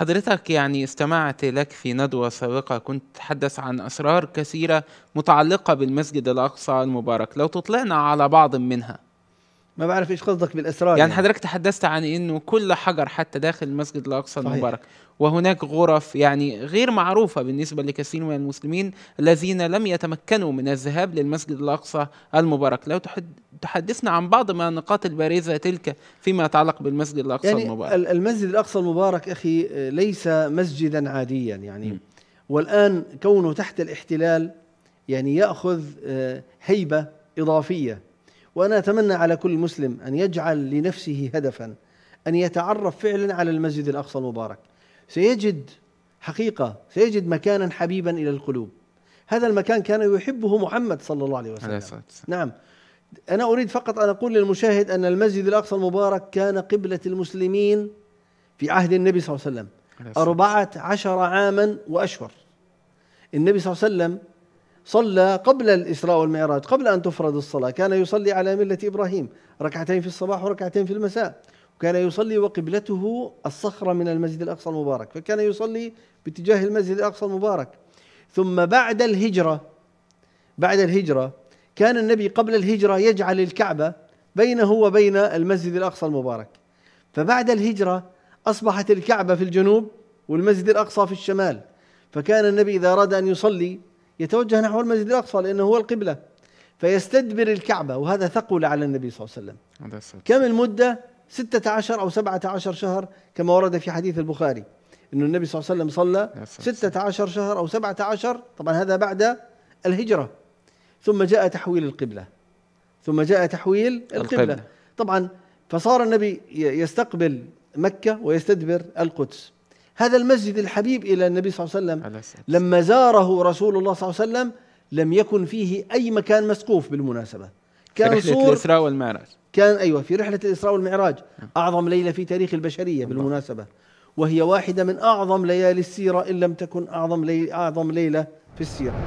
حضرتك يعني استمعت لك في ندوة سابقة كنت تتحدث عن أسرار كثيرة متعلقة بالمسجد الأقصى المبارك لو تطلعنا على بعض منها ما بعرف ايش قصدك بالاسرار يعني, يعني حضرتك تحدثت عن انه كل حجر حتى داخل المسجد الاقصى المبارك وهناك غرف يعني غير معروفه بالنسبه لكثير من المسلمين الذين لم يتمكنوا من الذهاب للمسجد الاقصى المبارك لو تحدثنا عن بعض ما النقاط البارزه تلك فيما يتعلق بالمسجد الاقصى يعني المبارك المسجد الاقصى المبارك اخي ليس مسجدا عاديا يعني م. والان كونه تحت الاحتلال يعني ياخذ آه، هيبه اضافيه وأنا أتمنى على كل مسلم أن يجعل لنفسه هدفا أن يتعرف فعلا على المسجد الأقصى المبارك سيجد حقيقة سيجد مكانا حبيبا إلى القلوب هذا المكان كان يحبه محمد صلى الله عليه وسلم عليه الصلاة والسلام. نعم أنا أريد فقط أن أقول للمشاهد أن المسجد الأقصى المبارك كان قبلة المسلمين في عهد النبي صلى الله عليه وسلم أربعة عشر عاما وأشهر النبي صلى الله عليه وسلم صلى قبل الإسراء والمعراج قبل أن تفرض الصلاة كان يصلي على ملة إبراهيم ركعتين في الصباح وركعتين في المساء وكان يصلي وقبلته الصخرة من المسجد الأقصى المبارك فكان يصلي باتجاه المسجد الأقصى المبارك ثم بعد الهجرة بعد الهجرة كان النبي قبل الهجرة يجعل الكعبة بينه وبين المسجد الأقصى المبارك فبعد الهجرة أصبحت الكعبة في الجنوب والمسجد الأقصى في الشمال فكان النبي إذا أراد أن يصلي يتوجه نحو المسجد الأقصى لأنه هو القبلة فيستدبر الكعبة وهذا ثقل على النبي صلى الله عليه وسلم كم المدة ستة عشر أو سبعة عشر شهر كما ورد في حديث البخاري أن النبي صلى الله عليه وسلم صلى ستة عشر شهر أو سبعة عشر طبعا هذا بعد الهجرة ثم جاء تحويل القبلة ثم جاء تحويل القبلة, القبلة. طبعا فصار النبي يستقبل مكة ويستدبر القدس هذا المسجد الحبيب إلى النبي صلى الله عليه وسلم لما زاره رسول الله صلى الله عليه وسلم لم يكن فيه أي مكان مسقوف بالمناسبة كان في رحلة الإسراء والمعراج كان أيوة في رحلة الإسراء والمعراج نعم. أعظم ليلة في تاريخ البشرية بالمناسبة وهي واحدة من أعظم ليالي السيرة إن لم تكن أعظم, أعظم ليلة في السيرة